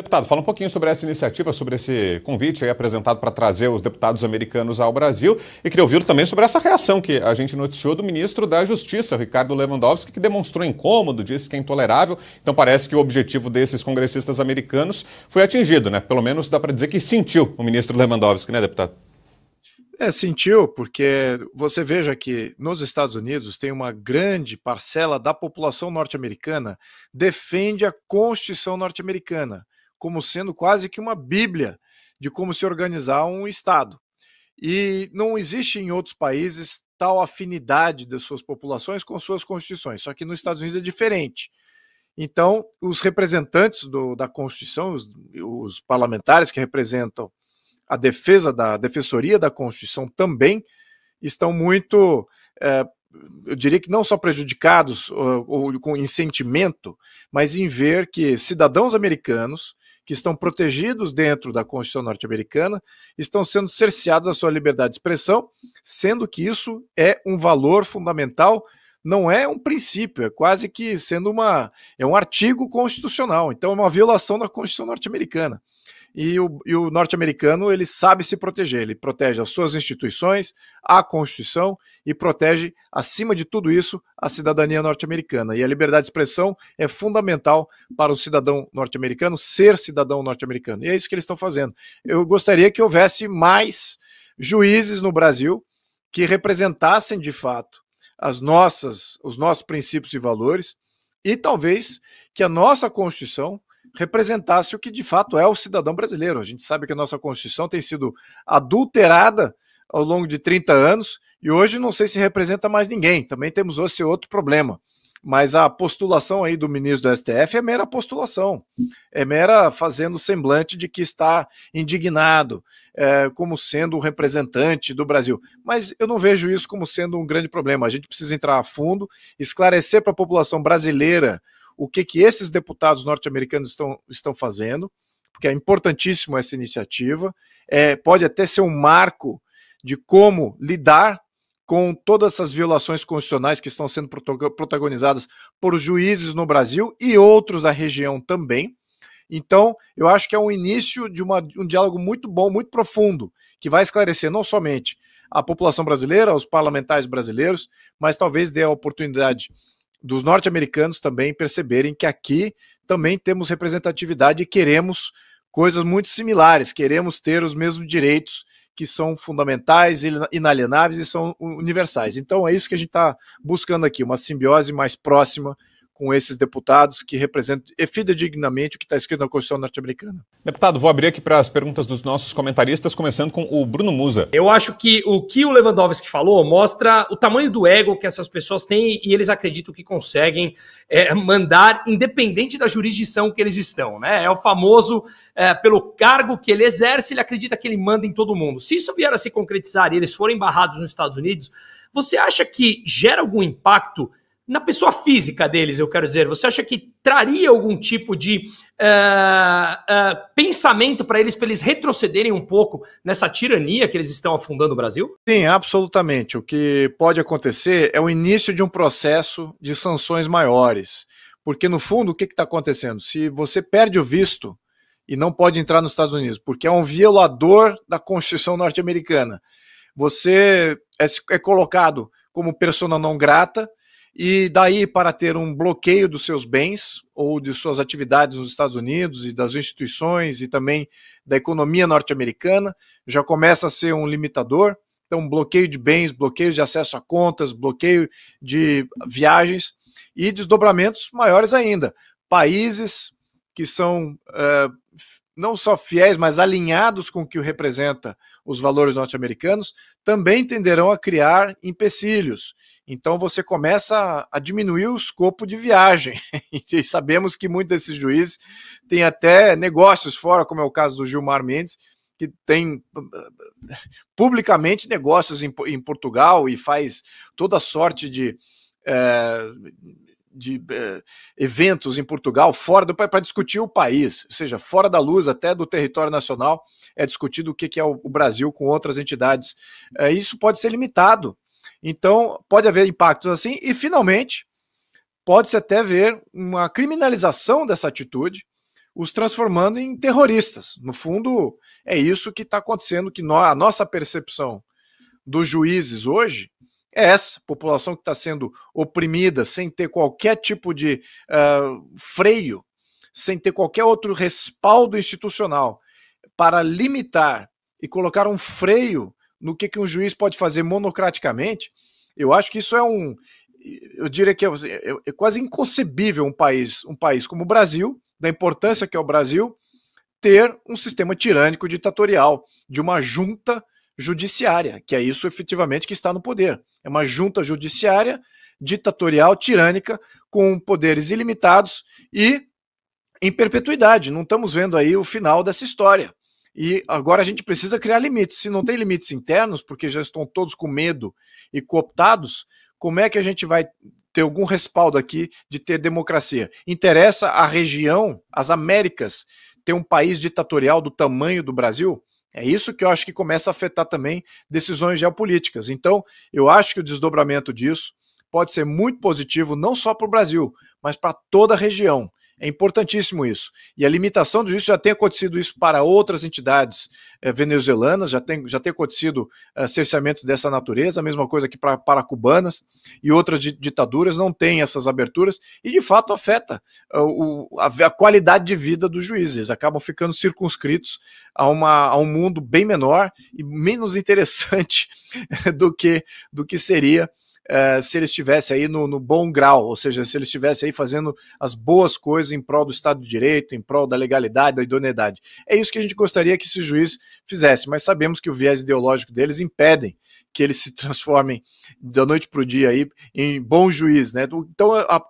Deputado, fala um pouquinho sobre essa iniciativa, sobre esse convite apresentado para trazer os deputados americanos ao Brasil. E queria ouvir também sobre essa reação que a gente noticiou do ministro da Justiça, Ricardo Lewandowski, que demonstrou incômodo, disse que é intolerável. Então parece que o objetivo desses congressistas americanos foi atingido, né? Pelo menos dá para dizer que sentiu o ministro Lewandowski, né, deputado? É, sentiu, porque você veja que nos Estados Unidos tem uma grande parcela da população norte-americana defende a Constituição norte-americana como sendo quase que uma bíblia de como se organizar um Estado. E não existe em outros países tal afinidade das suas populações com suas constituições, só que nos Estados Unidos é diferente. Então, os representantes do, da Constituição, os, os, parlamentares que representam a defesa da a defensoria da Constituição também estão muito, é, eu diria que não só prejudicados ou, ou com incentivo, sentimento, mas em ver que cidadãos americanos que estão protegidos dentro da Constituição norte-americana estão sendo cerceados da sua liberdade de expressão, sendo que isso é um valor fundamental, não é um princípio, é quase que sendo uma é um artigo constitucional, então é uma violação da Constituição norte-americana e o, o norte-americano ele sabe se proteger, ele protege as suas instituições, a Constituição e protege, acima de tudo isso, a cidadania norte-americana. E a liberdade de expressão é fundamental para o cidadão norte-americano ser cidadão norte-americano. E é isso que eles estão fazendo. Eu gostaria que houvesse mais juízes no Brasil que representassem de fato as nossas, os nossos princípios e valores e talvez que a nossa Constituição representasse o que de fato é o cidadão brasileiro. A gente sabe que a nossa Constituição tem sido adulterada ao longo de 30 anos e hoje não sei se representa mais ninguém. Também temos esse outro problema. Mas a postulação aí do ministro do STF é mera postulação, é mera fazendo semblante de que está indignado, é, como sendo o representante do Brasil. Mas eu não vejo isso como sendo um grande problema. A gente precisa entrar a fundo, esclarecer para a população brasileira o que, que esses deputados norte-americanos estão, estão fazendo, porque é importantíssimo essa iniciativa, é, pode até ser um marco de como lidar com todas essas violações constitucionais que estão sendo protagonizadas por juízes no Brasil e outros da região também. Então, eu acho que é um início de uma, um diálogo muito bom, muito profundo, que vai esclarecer não somente a população brasileira, os parlamentares brasileiros, mas talvez dê a oportunidade dos norte-americanos também perceberem que aqui também temos representatividade e queremos coisas muito similares, queremos ter os mesmos direitos que são fundamentais, inalienáveis e são universais. Então é isso que a gente está buscando aqui, uma simbiose mais próxima com esses deputados que representam fidedignamente o que está escrito na Constituição norte-americana. Deputado, vou abrir aqui para as perguntas dos nossos comentaristas, começando com o Bruno Musa. Eu acho que o que o Lewandowski falou mostra o tamanho do ego que essas pessoas têm e eles acreditam que conseguem é, mandar, independente da jurisdição que eles estão. Né? É o famoso, é, pelo cargo que ele exerce, ele acredita que ele manda em todo mundo. Se isso vier a se concretizar e eles forem barrados nos Estados Unidos, você acha que gera algum impacto na pessoa física deles, eu quero dizer, você acha que traria algum tipo de uh, uh, pensamento para eles, para eles retrocederem um pouco nessa tirania que eles estão afundando o Brasil? Sim, absolutamente. O que pode acontecer é o início de um processo de sanções maiores. Porque, no fundo, o que está acontecendo? Se você perde o visto e não pode entrar nos Estados Unidos, porque é um violador da Constituição norte-americana, você é, é colocado como persona não grata e daí para ter um bloqueio dos seus bens ou de suas atividades nos Estados Unidos e das instituições e também da economia norte-americana, já começa a ser um limitador. Então, bloqueio de bens, bloqueio de acesso a contas, bloqueio de viagens e desdobramentos maiores ainda. Países que são é, não só fiéis, mas alinhados com o que representa os valores norte-americanos, também tenderão a criar empecilhos. Então você começa a diminuir o escopo de viagem. e sabemos que muitos desses juízes têm até negócios fora, como é o caso do Gilmar Mendes, que tem publicamente negócios em, Portugal e faz toda sorte de. É, de eh, eventos em Portugal fora do para discutir o país, ou seja, fora da luz até do território nacional, é discutido o que, que é o, o Brasil com outras entidades. Eh, isso pode ser limitado. Então, pode haver impactos assim, e finalmente, pode-se até ver uma criminalização dessa atitude, os transformando em terroristas. No fundo, é isso que está acontecendo, que no, a nossa percepção dos juízes hoje é essa, população que está sendo oprimida sem ter qualquer tipo de uh, freio, sem ter qualquer outro respaldo institucional, para limitar e colocar um freio no que, que um juiz pode fazer monocraticamente, eu acho que isso é um. Eu diria que é, é, é quase inconcebível um país, um país como o Brasil, da importância que é o Brasil, ter um sistema tirânico ditatorial, de uma junta judiciária, que é isso efetivamente que está no poder. É uma junta judiciária ditatorial, tirânica, com poderes ilimitados e em perpetuidade. Não estamos vendo aí o final dessa história. E agora a gente precisa criar limites. Se não tem limites internos, porque já estão todos com medo e cooptados, como é que a gente vai ter algum respaldo aqui de ter democracia? Interessa a região, as Américas, ter um país ditatorial do tamanho do Brasil? É isso que eu acho que começa a afetar também decisões geopolíticas. Então, eu acho que o desdobramento disso pode ser muito positivo não só para o Brasil, mas para toda a região. É importantíssimo isso. E a limitação disso já tem acontecido isso para outras entidades eh, venezuelanas, já tem, já tem acontecido eh, cerceamentos dessa natureza, a mesma coisa que pra, para cubanas e outras ditaduras não tem essas aberturas e de fato afeta eh, o, a, a, qualidade de vida dos juízes, acabam ficando circunscritos a, uma, a um mundo bem menor e menos interessante do que, do que seria eh, se ele estivesse aí no, no, bom grau, ou seja, se ele estivesse aí fazendo as boas coisas em prol do Estado de Direito, em prol da legalidade, da idoneidade. É isso que a gente gostaria que esse juiz fizesse, mas sabemos que o viés ideológico deles impedem que eles se transformem da noite para o dia aí em bom juiz, né? Então a, a,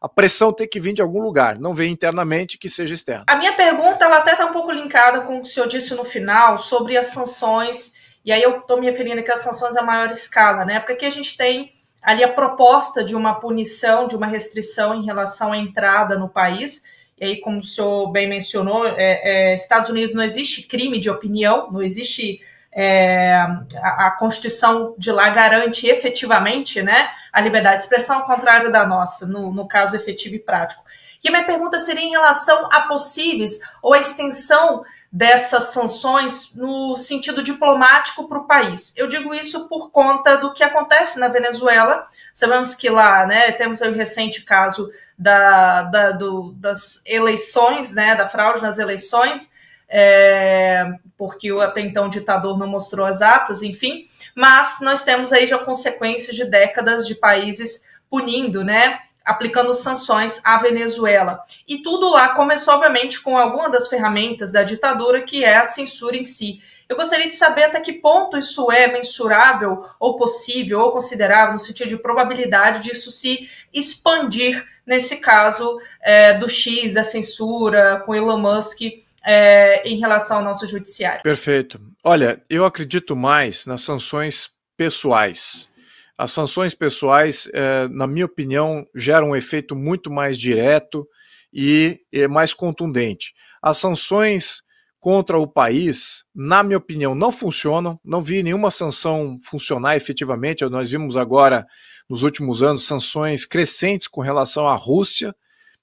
a, pressão tem que vir de algum lugar, não vem internamente que seja externo. A minha pergunta ela até está um pouco linkada com o que o senhor disse no final sobre as sanções e aí eu estou me referindo aqui às sanções a maior escala, né? Porque aqui a gente tem ali a proposta de uma punição, de uma restrição em relação à entrada no país. E aí, como o senhor bem mencionou, é, é, Estados Unidos não existe crime de opinião, não existe. É, a, a, Constituição de lá garante efetivamente né, a liberdade de expressão, ao contrário da nossa, no, no caso efetivo e prático. E a minha pergunta seria em relação a possíveis ou a extensão dessas sanções no sentido diplomático para o país. Eu digo isso por conta do que acontece na Venezuela. Sabemos que lá, né, temos o recente caso da, da do, das eleições, né, da fraude nas eleições, é, porque o até então ditador não mostrou as atas, enfim. Mas nós temos aí já consequências de décadas de países punindo, né, aplicando sanções à Venezuela. E tudo lá começou, obviamente, com alguma das ferramentas da ditadura, que é a censura em si. Eu gostaria de saber até que ponto isso é mensurável, ou possível, ou considerável, no sentido de probabilidade disso se expandir, nesse caso é, do X, da censura, com Elon Musk. É, em relação ao nosso judiciário. Perfeito. Olha, eu acredito mais nas sanções pessoais, as sanções pessoais, eh, na minha opinião, geram um efeito muito mais direto e, eh, mais contundente. As sanções contra o país, na minha opinião, não funcionam. Não vi nenhuma sanção funcionar efetivamente. Nós vimos agora, nos últimos anos, sanções crescentes com relação à Rússia.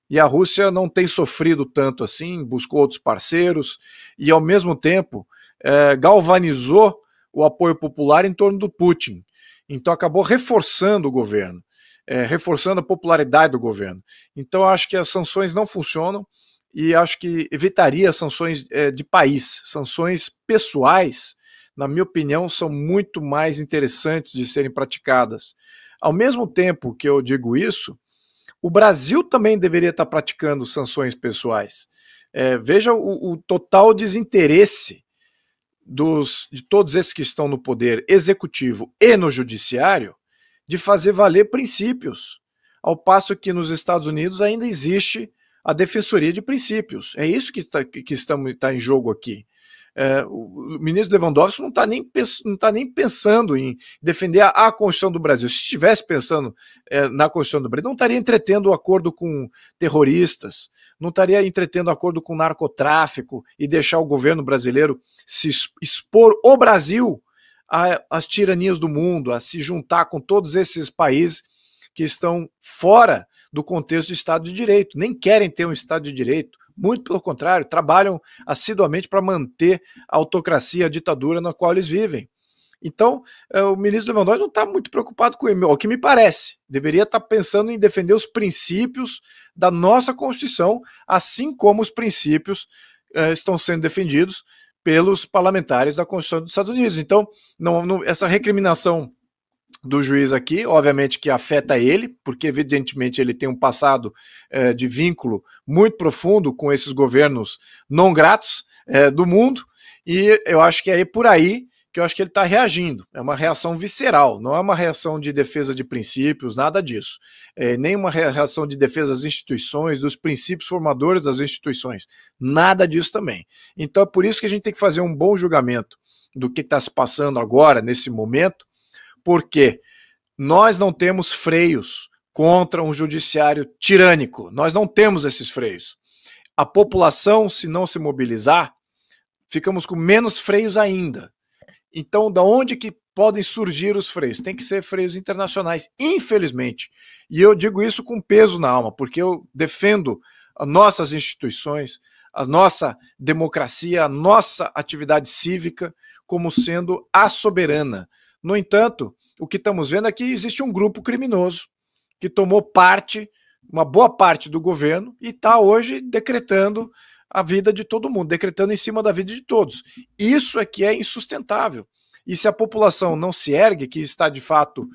E a Rússia não tem sofrido tanto assim, buscou outros parceiros e, ao mesmo tempo, eh, galvanizou o apoio popular em torno do Putin. Então acabou reforçando o governo, é, reforçando a popularidade do governo. Então acho que as sanções não funcionam e acho que evitaria sanções é, de país, sanções pessoais, na minha opinião, são muito mais interessantes de serem praticadas. Ao mesmo tempo que eu digo isso, o Brasil também deveria estar praticando sanções pessoais. É, veja o, o total desinteresse dos, de todos esses que estão no poder executivo e no judiciário de fazer valer princípios, ao passo que nos Estados Unidos ainda existe a defensoria de princípios. É isso que, está que estamos, está em jogo aqui. É, o ministro Lewandowski não está nem, não tá nem pensando em defender a, a Constituição do Brasil. Se estivesse pensando é, na Constituição do Brasil, não estaria entretendo o acordo com terroristas, não estaria entretendo o acordo com narcotráfico e deixar o governo brasileiro se expor o Brasil às tiranias do mundo, a se juntar com todos esses países que estão fora do contexto do Estado de Direito, nem querem ter um Estado de Direito muito pelo contrário, trabalham assiduamente para manter a autocracia, a ditadura na qual eles vivem. Então, eh, o ministro Lewandowski não está muito preocupado com o que me parece. Deveria estar tá pensando em defender os princípios da nossa Constituição, assim como os princípios eh, estão sendo defendidos pelos parlamentares da Constituição dos Estados Unidos. Então, não, não, essa recriminação do juiz aqui, obviamente que afeta ele, porque evidentemente ele tem um passado eh, de vínculo muito profundo com esses governos não gratos eh, do mundo, e eu acho que é por aí que eu acho que ele está reagindo. É uma reação visceral, não é uma reação de defesa de princípios, nada disso. É, nem uma reação de defesa das instituições, dos princípios formadores das instituições, nada disso também. Então é por isso que a gente tem que fazer um bom julgamento do que está se passando agora, nesse momento, porque nós não temos freios contra um judiciário tirânico. Nós não temos esses freios. A população, se não se mobilizar, ficamos com menos freios ainda. Então, da onde que podem surgir os freios? Tem que ser freios internacionais, infelizmente. E eu digo isso com peso na alma, porque eu defendo as nossas instituições, a nossa democracia, a nossa atividade cívica como sendo a soberana. No entanto, o que estamos vendo é que existe um grupo criminoso que tomou parte, uma boa parte do governo, e está hoje decretando a vida de todo mundo, decretando em cima da vida de todos. Isso é que é insustentável. E se a população não se ergue, que está de fato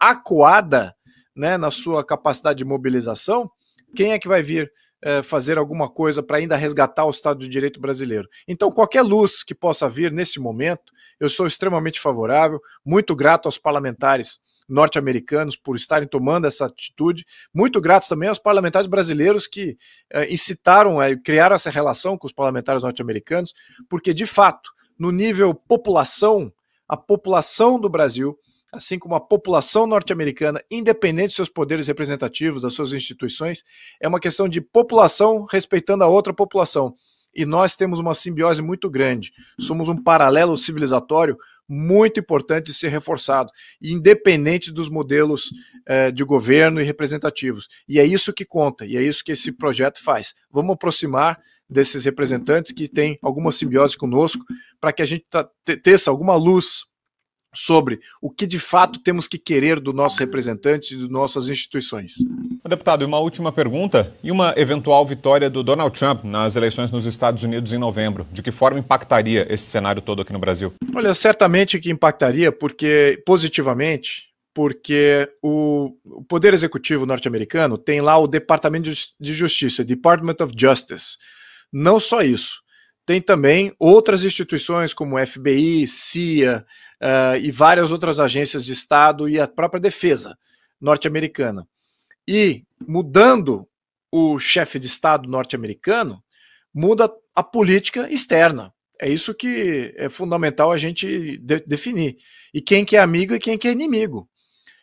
acuada né, na sua capacidade de mobilização, quem é que vai vir é, fazer alguma coisa para ainda resgatar o Estado de Direito brasileiro. Então, qualquer luz que possa vir nesse momento, eu sou extremamente favorável, muito grato aos parlamentares norte-americanos por estarem tomando essa atitude. Muito gratos também aos parlamentares brasileiros que eh, incitaram, eh, criaram essa relação com os parlamentares norte-americanos, porque, de fato, no nível população, a população do Brasil assim como a população norte-americana, independente de seus poderes representativos, das suas instituições, é uma questão de população respeitando a outra população. E nós temos uma simbiose muito grande. Somos um paralelo civilizatório muito importante de ser reforçado, independente dos modelos eh, de governo e representativos. E é isso que conta, e é isso que esse projeto faz. Vamos aproximar desses representantes que têm alguma simbiose conosco para que a gente teça alguma luz sobre o que de fato temos que querer do nosso representante e de nossas instituições. Deputado, uma última pergunta e uma eventual vitória do Donald Trump nas eleições nos Estados Unidos em novembro, de que forma impactaria esse cenário todo aqui no Brasil? Olha, certamente que impactaria, porque positivamente, porque o poder executivo norte-americano tem lá o Departamento de Justiça, Department of Justice. Não só isso, tem também outras instituições como FBI, CIA uh, eh, e várias outras agências de Estado e a própria defesa norte-americana. E mudando o chefe de Estado norte-americano, muda a política externa. É isso que é fundamental a gente de definir. E quem que é amigo e quem que é inimigo.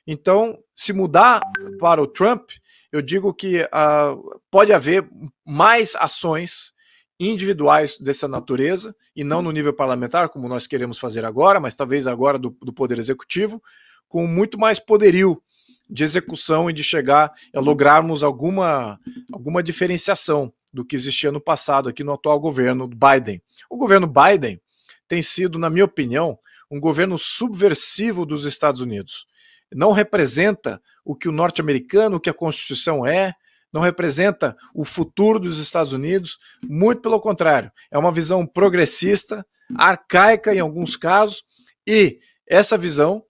Então, se mudar para o Trump, eu digo que uh, pode haver mais ações individuais dessa natureza, e não no nível parlamentar, como nós queremos fazer agora, mas talvez agora do, do Poder Executivo, com muito mais poderio de execução e de chegar a lograrmos alguma, alguma diferenciação do que existia no passado aqui no atual governo Biden. O governo Biden tem sido, na minha opinião, um governo subversivo dos Estados Unidos. Não representa o que o norte-americano, o que a Constituição é, não representa o futuro dos Estados Unidos, muito pelo contrário, é uma visão progressista, arcaica em alguns casos, e essa visão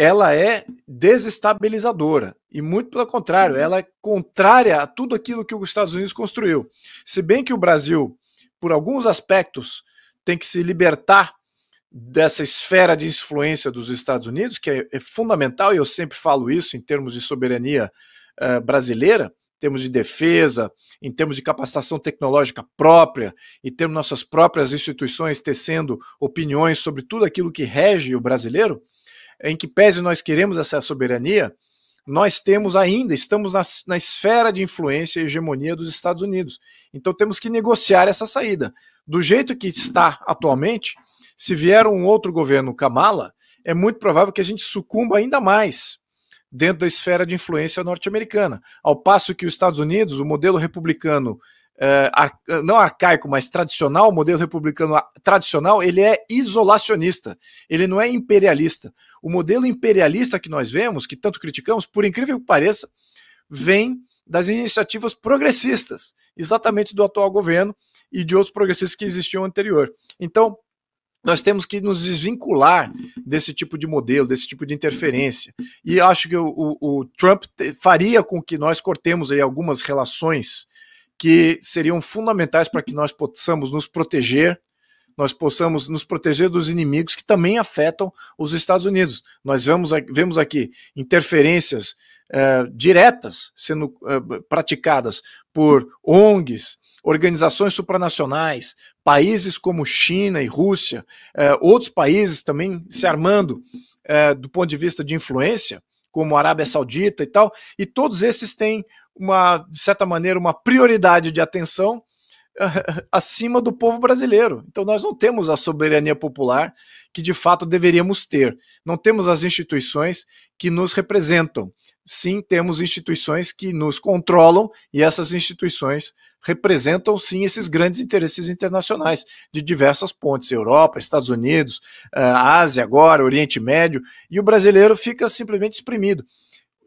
ela é desestabilizadora e muito pelo contrário, ela é contrária a tudo aquilo que os Estados Unidos construiu. Se bem que o Brasil, por alguns aspectos, tem que se libertar dessa esfera de influência dos Estados Unidos, que é, é fundamental, e eu sempre falo isso em termos de soberania uh, brasileira, termos de defesa, em termos de capacitação tecnológica própria, e termos nossas próprias instituições tecendo opiniões sobre tudo aquilo que rege o brasileiro, em que pese nós queremos essa soberania, nós temos ainda, estamos na, na esfera de influência e hegemonia dos Estados Unidos. Então temos que negociar essa saída. Do jeito que está atualmente, se vier um outro governo Kamala, é muito provável que a gente sucumba ainda mais dentro da esfera de influência norte-americana. Ao passo que os Estados Unidos, o modelo republicano, é, ar, eh, não arcaico, mas tradicional, o modelo republicano ah, tradicional, ele é isolacionista, ele não é imperialista. O modelo imperialista que nós vemos, que tanto criticamos, por incrível que pareça, vem das iniciativas progressistas, exatamente do atual governo e de outros progressistas que existiam anterior. Então, nós temos que nos desvincular desse tipo de modelo, desse tipo de interferência. E acho que o, o, o Trump te, faria com que nós cortemos aí algumas relações que seriam fundamentais para que nós possamos nos proteger, nós possamos nos proteger dos inimigos que também afetam os Estados Unidos. Nós vemos, vemos aqui interferências é, diretas sendo uh, praticadas por ONGs, organizações supranacionais, países como China e Rússia, uh, outros países também se armando do ponto de vista de influência, como a Arábia Saudita e tal, e todos esses têm uma, de certa maneira, uma prioridade de atenção acima do povo brasileiro. Então nós não temos a soberania popular que de fato deveríamos ter. Não temos as instituições que nos representam. Sim, temos instituições que nos controlam e essas instituições representam sim esses grandes interesses internacionais de diversas pontes, Europa, Estados Unidos, eh, Ásia agora, Oriente Médio, e o brasileiro fica simplesmente exprimido.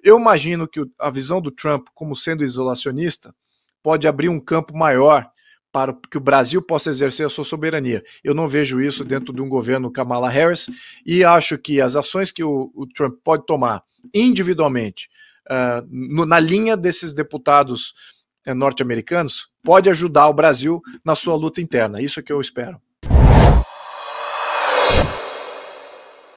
Eu imagino que a visão do Trump como sendo isolacionista pode abrir um campo maior para que o Brasil possa exercer a sua soberania. Eu não vejo isso dentro de um governo Kamala Harris e acho que as ações que o, o Trump pode tomar individualmente uh, no, na linha desses deputados uh, norte-americanos pode ajudar o Brasil na sua luta interna. Isso é que eu espero.